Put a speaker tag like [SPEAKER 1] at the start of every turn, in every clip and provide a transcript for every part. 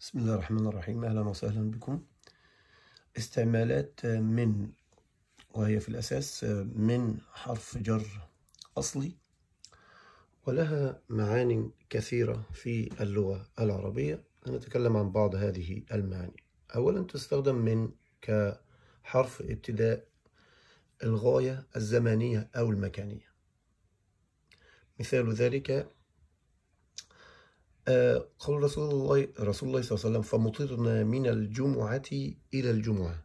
[SPEAKER 1] بسم الله الرحمن الرحيم أهلا وسهلا بكم استعمالات آه، من وهي في الأساس آه، من حرف جر أصلي ولها معان كثيرة في اللغة العربية هنتكلم عن بعض هذه المعاني أولا تستخدم من كحرف ابتداء الغاية الزمنية أو المكانية مثال ذلك آه، قول رسول الله رسول الله صلى الله عليه وسلم فمطرنا من الجمعة إلى الجمعة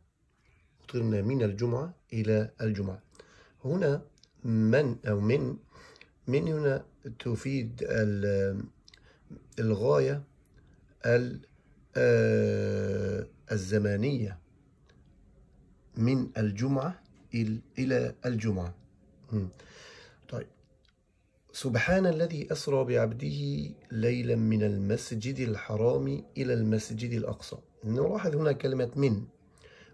[SPEAKER 1] مطرنا من الجمعة إلى الجمعة هنا من أو من من هنا تفيد الغاية آه، الزمانية من الجمعة إلى الجمعة طيب سبحان الذي أسرى بعبده ليلا من المسجد الحرام إلى المسجد الأقصى نلاحظ هنا كلمة من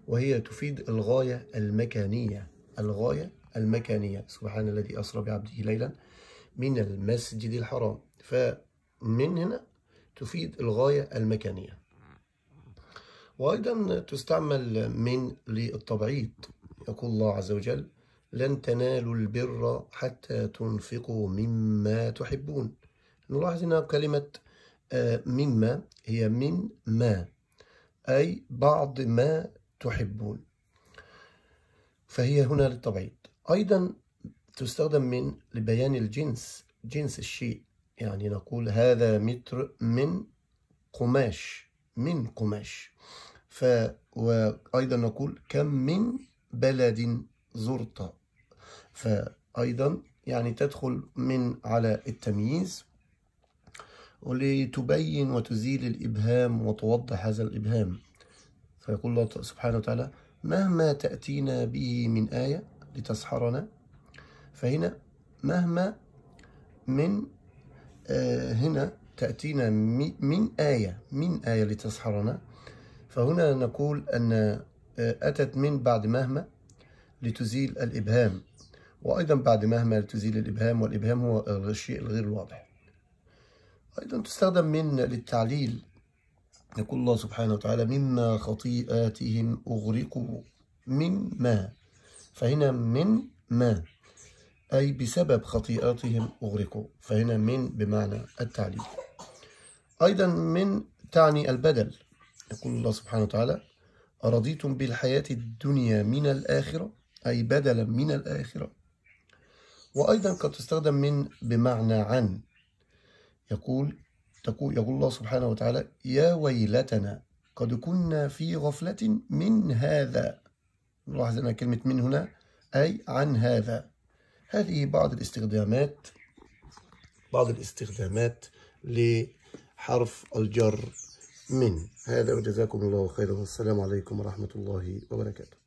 [SPEAKER 1] وهي تفيد الغاية المكانية الغاية المكانية سبحان الذي أسرى بعبده ليلا من المسجد الحرام فمن هنا تفيد الغاية المكانية وأيضا تستعمل من للتبعيض يقول الله عز وجل لن تنالوا البر حتى تنفقوا مما تحبون نلاحظ هنا كلمة آه، مما هي من ما أي بعض ما تحبون فهي هنا للتبعيض أيضا تستخدم من لبيان الجنس جنس الشيء يعني نقول هذا متر من قماش من قماش ف وأيضا نقول كم من بلد زرت فأيضا يعني تدخل من على التمييز ولتبين وتزيل الإبهام وتوضح هذا الإبهام فيقول الله سبحانه وتعالى مهما تأتينا به من آية لتسحرنا فهنا مهما من آه هنا تأتينا من آية من آية لتسحرنا فهنا نقول أن آه، أتت من بعد مهما لتزيل الإبهام وأيضا بعد مهما لتزيل الإبهام والإبهام هو الشيء الغير واضح أيضا تستخدم من للتعليل يقول الله سبحانه وتعالى مما خطيئاتهم أغرقوا من ما فهنا من ما أي بسبب خطيئاتهم أغرقوا فهنا من بمعنى التعليل أيضا من تعني البدل يقول الله سبحانه وتعالى أرضيتم بالحياة الدنيا من الآخرة أي بدلا من الآخرة وأيضا قد تستخدم من بمعنى عن يقول تقول يقول الله سبحانه وتعالى يا ويلتنا قد كنا في غفلة من هذا نلاحظ أن كلمة من هنا أي عن هذا هذه بعض الاستخدامات بعض الاستخدامات لحرف الجر من هذا وجزاكم الله خيرا والسلام عليكم ورحمة الله وبركاته